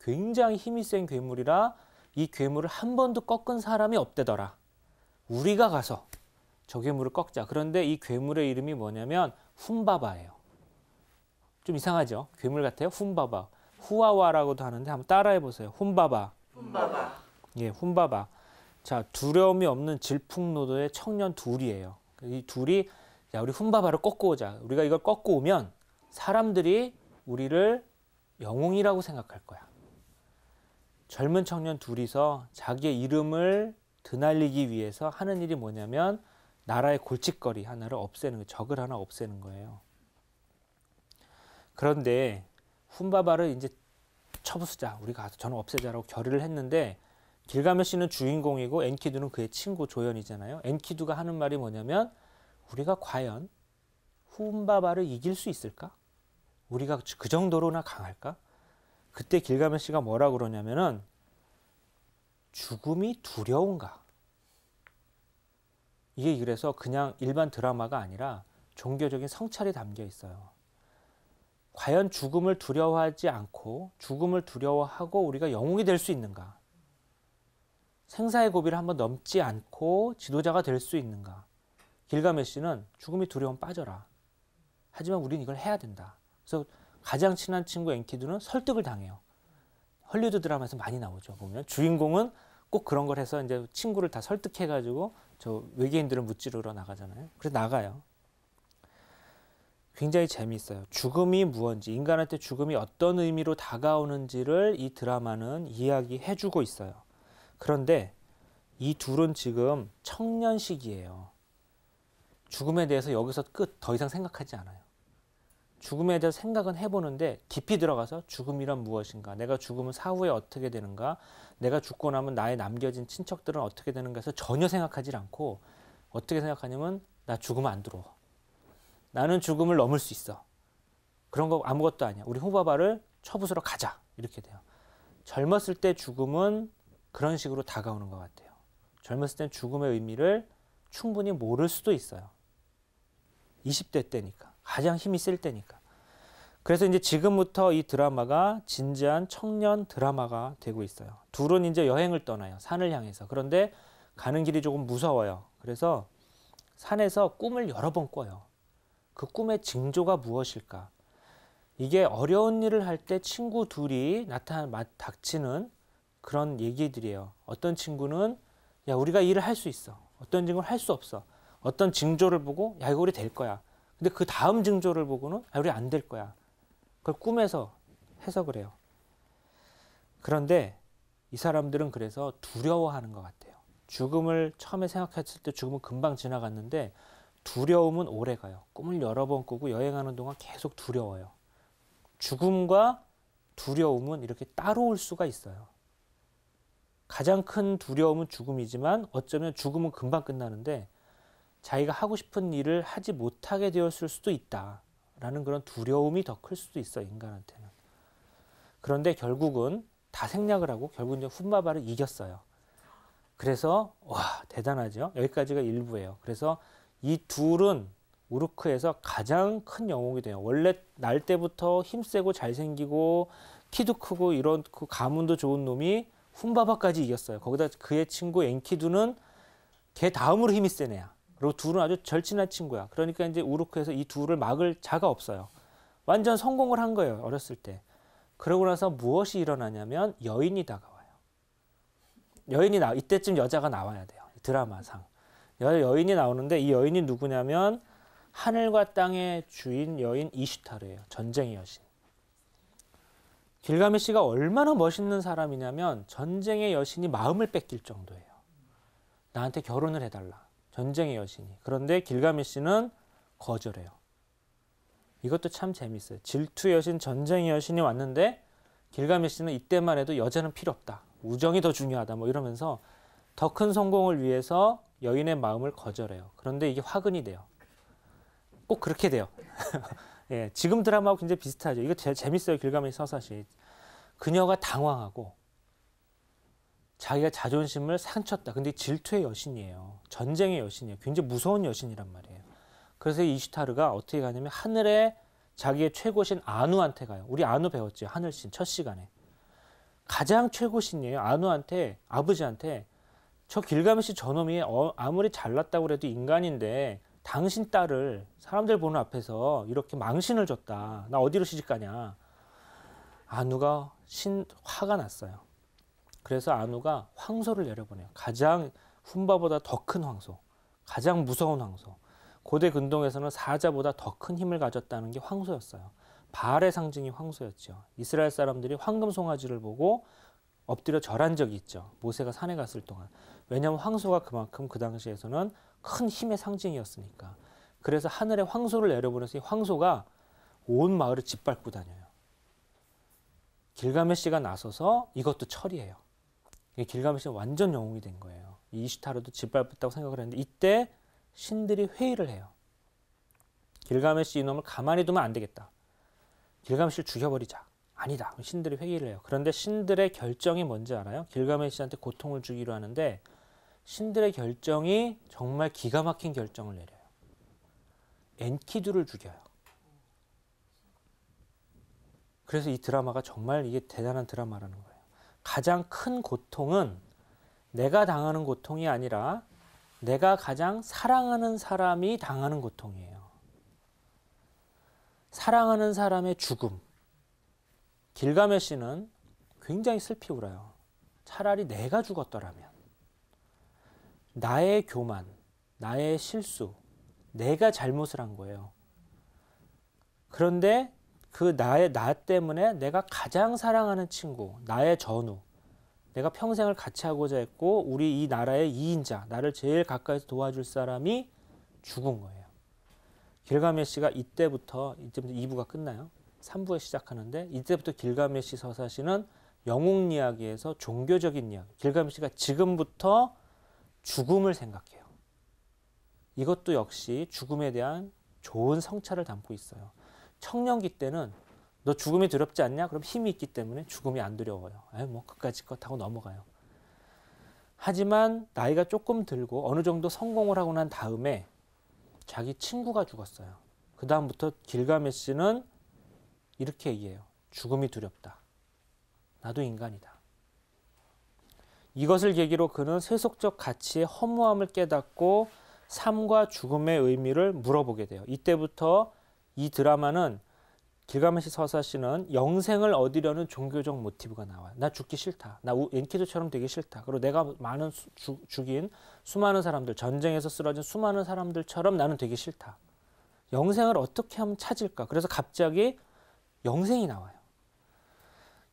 Speaker 1: 굉장히 힘이 센 괴물이라 이 괴물을 한 번도 꺾은 사람이 없대더라. 우리가 가서 저 괴물을 꺾자. 그런데 이 괴물의 이름이 뭐냐면 훈바바예요. 좀 이상하죠? 괴물 같아요. 훈바바. 후아와라고도 하는데 한번 따라해 보세요. 훈바바. 훈바바. 예, 훈바바. 자, 두려움이 없는 질풍노도의 청년 둘이에요. 이 둘이 야, 우리 훈바바를 꺾고 오자. 우리가 이걸 꺾고 오면 사람들이 우리를 영웅이라고 생각할 거야. 젊은 청년 둘이서 자기의 이름을 드날리기 위해서 하는 일이 뭐냐면 나라의 골칫거리 하나를 없애는 적을 하나 없애는 거예요. 그런데 훈바바를 이제 처부수자 우리가 가 저는 없애자라고 결의를 했는데 길가메시는 주인공이고 엔키두는 그의 친구 조연이잖아요. 엔키두가 하는 말이 뭐냐면 우리가 과연 훈바바를 이길 수 있을까? 우리가 그 정도로나 강할까? 그때 길가메시가 뭐라 그러냐면은 죽음이 두려운가? 이게 그래서 그냥 일반 드라마가 아니라 종교적인 성찰이 담겨 있어요. 과연 죽음을 두려워하지 않고 죽음을 두려워하고 우리가 영웅이 될 수 있는가? 생사의 고비를 한번 넘지 않고 지도자가 될 수 있는가? 길가메시는 죽음이 두려움 빠져라. 하지만 우린 이걸 해야 된다. 그래서 가장 친한 친구 엔키두는 설득을 당해요. 헐리우드 드라마에서 많이 나오죠. 보면 주인공은 꼭 그런 걸 해서 이제 친구를 다 설득해가지고 저 외계인들을 무찌르러 나가잖아요. 그래서 나가요. 굉장히 재미있어요. 죽음이 무언지 인간한테 죽음이 어떤 의미로 다가오는지를 이 드라마는 이야기해주고 있어요. 그런데 이 둘은 지금 청년 시기예요. 죽음에 대해서 여기서 끝, 더 이상 생각하지 않아요. 죽음에 대해서 생각은 해보는데 깊이 들어가서 죽음이란 무엇인가, 내가 죽으면 사후에 어떻게 되는가, 내가 죽고 나면 나의 남겨진 친척들은 어떻게 되는가 해서 전혀 생각하지 않고 어떻게 생각하냐면 나 죽으면 안 들어와. 나는 죽음을 넘을 수 있어. 그런 거 아무것도 아니야. 우리 호바바를 처부수러 가자. 이렇게 돼요. 젊었을 때 죽음은 그런 식으로 다가오는 것 같아요. 젊었을 땐 죽음의 의미를 충분히 모를 수도 있어요. 20대 때니까. 가장 힘이 쓸 때니까. 그래서 이제 지금부터 이 드라마가 진지한 청년 드라마가 되고 있어요. 둘은 이제 여행을 떠나요. 산을 향해서. 그런데 가는 길이 조금 무서워요. 그래서 산에서 꿈을 여러 번 꿔요. 그 꿈의 징조가 무엇일까? 이게 어려운 일을 할 때 친구 둘이 나타나 닥치는 그런 얘기들이에요. 어떤 친구는 야 우리가 일을 할 수 있어. 어떤 친구는 할 수 없어. 어떤 징조를 보고 야 이거 우리 될 거야. 근데 그 다음 징조를 보고는 야 우리 안 될 거야. 그걸 꿈에서 해석을 해요. 그런데 이 사람들은 그래서 두려워하는 것 같아요. 죽음을 처음에 생각했을 때 죽음은 금방 지나갔는데 두려움은 오래 가요. 꿈을 여러 번 꾸고 여행하는 동안 계속 두려워요. 죽음과 두려움은 이렇게 따로 올 수가 있어요. 가장 큰 두려움은 죽음이지만 어쩌면 죽음은 금방 끝나는데 자기가 하고 싶은 일을 하지 못하게 되었을 수도 있다. 라는 그런 두려움이 더 클 수도 있어, 인간한테는. 그런데 결국은 다 생략을 하고 결국은 이제 훗마바를 이겼어요. 그래서, 와, 대단하죠? 여기까지가 일부예요. 그래서 이 둘은 우르크에서 가장 큰 영웅이 돼요. 원래 날 때부터 힘세고 잘생기고 키도 크고 이런 그 가문도 좋은 놈이 훈바바까지 이겼어요. 거기다 그의 친구 엔키두는 걔 다음으로 힘이 센 애야. 그리고 둘은 아주 절친한 친구야. 그러니까 이제 우르크에서 이 둘을 막을 자가 없어요. 완전 성공을 한 거예요. 어렸을 때. 그러고 나서 무엇이 일어나냐면 여인이 다가와요. 여인이 나 이때쯤 여자가 나와야 돼요. 드라마상. 여인이 나오는데 이 여인이 누구냐면 하늘과 땅의 주인 여인 이슈타르예요. 전쟁의 여신. 길가메시가 얼마나 멋있는 사람이냐면 전쟁의 여신이 마음을 뺏길 정도예요. 나한테 결혼을 해달라. 전쟁의 여신이. 그런데 길가메시는 거절해요. 이것도 참 재밌어요. 질투 여신, 전쟁의 여신이 왔는데 길가메시는 이때만 해도 여자는 필요 없다. 우정이 더 중요하다. 뭐 이러면서 더 큰 성공을 위해서 여인의 마음을 거절해요. 그런데 이게 화근이 돼요. 꼭 그렇게 돼요. 예, 지금 드라마하고 굉장히 비슷하죠. 이거 제 재밌어요. 길가메 서사시. 그녀가 당황하고 자기가 자존심을 상쳤다. 근데 질투의 여신이에요. 전쟁의 여신이에요. 굉장히 무서운 여신이란 말이에요. 그래서 이슈타르가 어떻게 가냐면 하늘에 자기의 최고신 아누한테 가요. 우리 아누 배웠죠. 하늘신 첫 시간에. 가장 최고신이에요. 아누한테 아버지한테 저 길가메시 저놈이 어, 아무리 잘났다고 그래도 인간인데 당신 딸을 사람들 보는 앞에서 이렇게 망신을 줬다. 나 어디로 시집 가냐. 안우가 아, 신 화가 났어요. 그래서 안우가 황소를 내려보내요. 가장 훈바보다 더 큰 황소, 가장 무서운 황소. 고대 근동에서는 사자보다 더 큰 힘을 가졌다는 게 황소였어요. 발의 상징이 황소였죠. 이스라엘 사람들이 황금 송아지를 보고 엎드려 절한 적이 있죠. 모세가 산에 갔을 동안. 왜냐하면 황소가 그만큼 그 당시에서는 큰 힘의 상징이었으니까. 그래서 하늘에 황소를 내려보내서 이 황소가 온 마을을 짓밟고 다녀요. 길가메시가 나서서 이것도 처리해요. 길가메시가 완전 영웅이 된 거예요. 이시타르도 짓밟았다고 생각을 했는데 이때 신들이 회의를 해요. 길가메시 이놈을 가만히 두면 안 되겠다. 길가메시를 죽여버리자. 아니다. 신들이 회개를 해요. 그런데 신들의 결정이 뭔지 알아요? 길가메시한테 고통을 주기로 하는데 신들의 결정이 정말 기가 막힌 결정을 내려요. 엔키두를 죽여요. 그래서 이 드라마가 정말 이게 대단한 드라마라는 거예요. 가장 큰 고통은 내가 당하는 고통이 아니라 내가 가장 사랑하는 사람이 당하는 고통이에요. 사랑하는 사람의 죽음. 길가메시는 굉장히 슬피 울어요. 차라리 내가 죽었더라면 나의 교만, 나의 실수, 내가 잘못을 한 거예요. 그런데 그 나의 나 때문에 내가 가장 사랑하는 친구, 나의 전우, 내가 평생을 같이 하고자 했고 우리 이 나라의 이인자, 나를 제일 가까이서 도와줄 사람이 죽은 거예요. 길가메시가 이때부터 이때부터 2부가 끝나요. 3부에 시작하는데 이때부터 길가메시 서사시는 영웅 이야기에서 종교적인 이야기. 길가메시가 지금부터 죽음을 생각해요. 이것도 역시 죽음에 대한 좋은 성찰을 담고 있어요. 청년기 때는 너 죽음이 두렵지 않냐? 그럼 힘이 있기 때문에 죽음이 안 두려워요. 에이, 뭐 끝까지 것 하고 넘어가요. 하지만 나이가 조금 들고 어느 정도 성공을 하고 난 다음에 자기 친구가 죽었어요. 그 다음부터 길가메시는 이렇게 얘기해요. 죽음이 두렵다. 나도 인간이다. 이것을 계기로 그는 세속적 가치의 허무함을 깨닫고 삶과 죽음의 의미를 물어보게 돼요. 이때부터 이 드라마는 길가메시 서사 시는 영생을 얻으려는 종교적 모티브가 나와요. 나 죽기 싫다. 나 엔키드처럼 되기 싫다. 그리고 내가 많은 수, 주, 죽인 수많은 사람들, 전쟁에서 쓰러진 수많은 사람들처럼 나는 되기 싫다. 영생을 어떻게 하면 찾을까? 그래서 갑자기 영생이 나와요.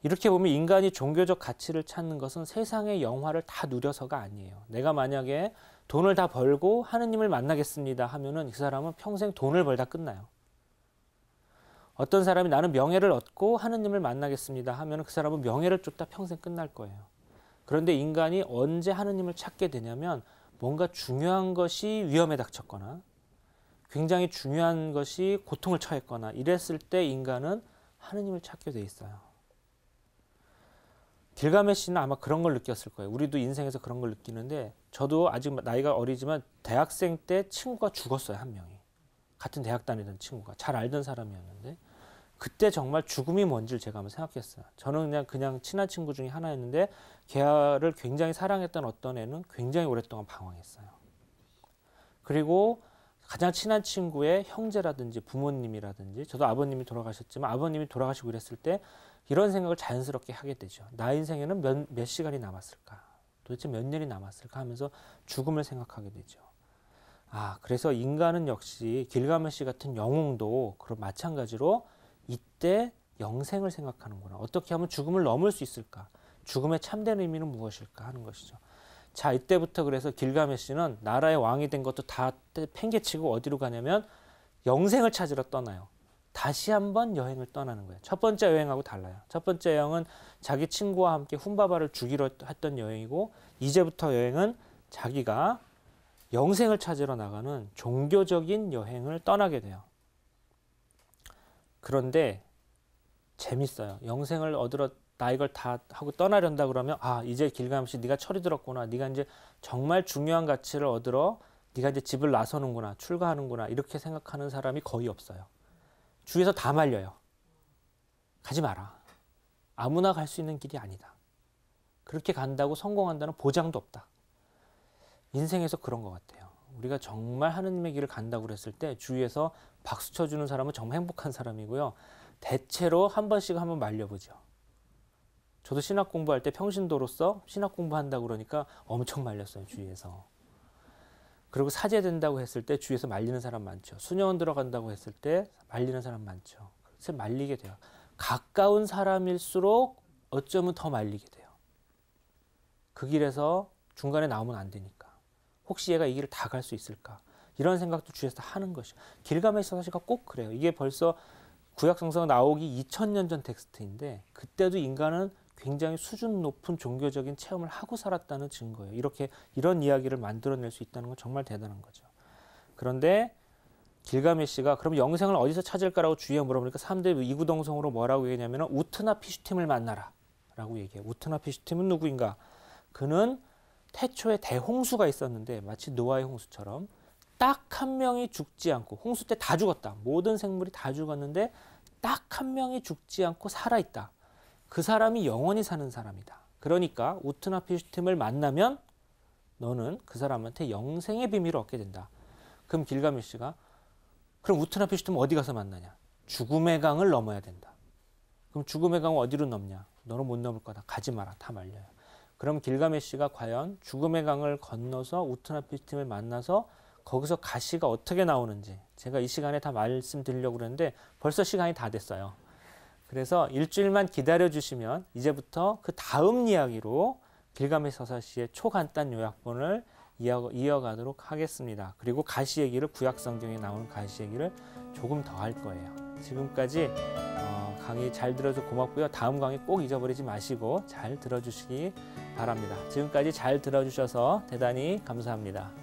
Speaker 1: 이렇게 보면 인간이 종교적 가치를 찾는 것은 세상의 영화를 다 누려서가 아니에요. 내가 만약에 돈을 다 벌고 하느님을 만나겠습니다 하면은 그 사람은 평생 돈을 벌다 끝나요. 어떤 사람이 나는 명예를 얻고 하느님을 만나겠습니다 하면은 그 사람은 명예를 쫓다 평생 끝날 거예요. 그런데 인간이 언제 하느님을 찾게 되냐면 뭔가 중요한 것이 위험에 닥쳤거나 굉장히 중요한 것이 고통을 처했거나 이랬을 때 인간은 하느님을 찾게 돼 있어요. 길가메 씨는 아마 그런 걸 느꼈을 거예요. 우리도 인생에서 그런 걸 느끼는데 저도 아직 나이가 어리지만 대학생 때 친구가 죽었어요 한 명이 같은 대학 다니던 친구가 잘 알던 사람이었는데 그때 정말 죽음이 뭔지를 제가 한번 생각했어요. 저는 그냥 그냥 친한 친구 중에 하나였는데 걔를 굉장히 사랑했던 어떤 애는 굉장히 오랫동안 방황했어요. 그리고 가장 친한 친구의 형제라든지 부모님이라든지 저도 아버님이 돌아가셨지만 아버님이 돌아가시고 이랬을 때 이런 생각을 자연스럽게 하게 되죠. 나 인생에는 몇, 몇 시간이 남았을까? 도대체 몇 년이 남았을까 하면서 죽음을 생각하게 되죠. 아, 그래서 인간은 역시 길가메시 같은 영웅도 그런 마찬가지로 이때 영생을 생각하는구나. 어떻게 하면 죽음을 넘을 수 있을까? 죽음의 참된 의미는 무엇일까 하는 것이죠. 자 이때부터 그래서 길가메시는 나라의 왕이 된 것도 다 팽개치고 어디로 가냐면 영생을 찾으러 떠나요. 다시 한번 여행을 떠나는 거예요. 첫 번째 여행하고 달라요. 첫 번째 여행은 자기 친구와 함께 훈바바를 죽이러 했던 여행이고 이제부터 여행은 자기가 영생을 찾으러 나가는 종교적인 여행을 떠나게 돼요. 그런데 재밌어요. 영생을 얻으러 나 이걸 다 하고 떠나려다 그러면 아 이제 길감시 네가 철이 들었구나 네가 이제 정말 중요한 가치를 얻으러 네가 이제 집을 나서는구나 출가하는구나 이렇게 생각하는 사람이 거의 없어요 주위에서 다 말려요 가지 마라 아무나 갈 수 있는 길이 아니다 그렇게 간다고 성공한다는 보장도 없다 인생에서 그런 것 같아요 우리가 정말 하느님의 길을 간다고 그랬을 때 주위에서 박수 쳐주는 사람은 정말 행복한 사람이고요 대체로 한 번씩 한번 말려보죠 저도 신학 공부할 때 평신도로서 신학 공부한다 그러니까 엄청 말렸어요 주위에서. 그리고 사제된다고 했을 때 주위에서 말리는 사람 많죠. 수녀원 들어간다고 했을 때 말리는 사람 많죠. 그래서 말리게 돼요. 가까운 사람일수록 어쩌면 더 말리게 돼요. 그 길에서 중간에 나오면 안 되니까. 혹시 얘가 이 길을 다 갈 수 있을까? 이런 생각도 주위에서 하는 것이 길가에 있어 사실 꼭 그래요. 이게 벌써 구약성서 나오기 2000년 전 텍스트인데 그때도 인간은 굉장히 수준 높은 종교적인 체험을 하고 살았다는 증거예요. 이렇게 이런 이야기를 만들어낼 수 있다는 건 정말 대단한 거죠. 그런데 길가메시가 그럼 영생을 어디서 찾을까라고 주위에 물어보니까 3대 들이구동성으로 뭐라고 얘기냐면 하 우트나 피슈팀을 만나라라고 얘기해요. 우트나 피슈팀은 누구인가? 그는 태초에 대홍수가 있었는데 마치 노아의 홍수처럼 딱 한 명이 죽지 않고 홍수 때 다 죽었다. 모든 생물이 다 죽었는데 딱 한 명이 죽지 않고 살아 있다. 그 사람이 영원히 사는 사람이다. 그러니까 우트나피슈팀을 만나면 너는 그 사람한테 영생의 비밀을 얻게 된다. 그럼 길가메시가 그럼 우트나피슈팀 어디 가서 만나냐? 죽음의 강을 넘어야 된다. 그럼 죽음의 강 어디로 넘냐? 너는 못 넘을 거다. 가지 마라. 다 말려요. 그럼 길가메시가 과연 죽음의 강을 건너서 우트나피슈팀을 만나서 거기서 가시가 어떻게 나오는지 제가 이 시간에 다 말씀드리려고 그랬는데 벌써 시간이 다 됐어요. 그래서 일주일만 기다려 주시면 이제부터 그 다음 이야기로 길가의 서사시의 초간단 요약본을 이어가도록 하겠습니다. 그리고 가시 얘기를 구약 성경에 나오는 가시 얘기를 조금 더 할 거예요. 지금까지 어, 강의 잘 들어서 고맙고요. 다음 강의 꼭 잊어버리지 마시고 잘 들어주시기 바랍니다. 지금까지 잘 들어주셔서 대단히 감사합니다.